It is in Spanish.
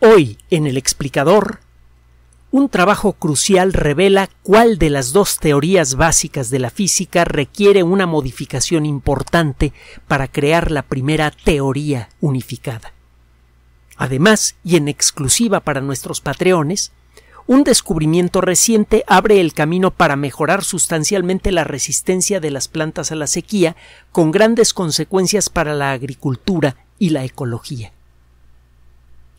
Hoy, en el explicador, un trabajo crucial revela cuál de las dos teorías básicas de la física requiere una modificación importante para crear la primera teoría unificada. Además, y en exclusiva para nuestros patreones, un descubrimiento reciente abre el camino para mejorar sustancialmente la resistencia de las plantas a la sequía, con grandes consecuencias para la agricultura y la ecología.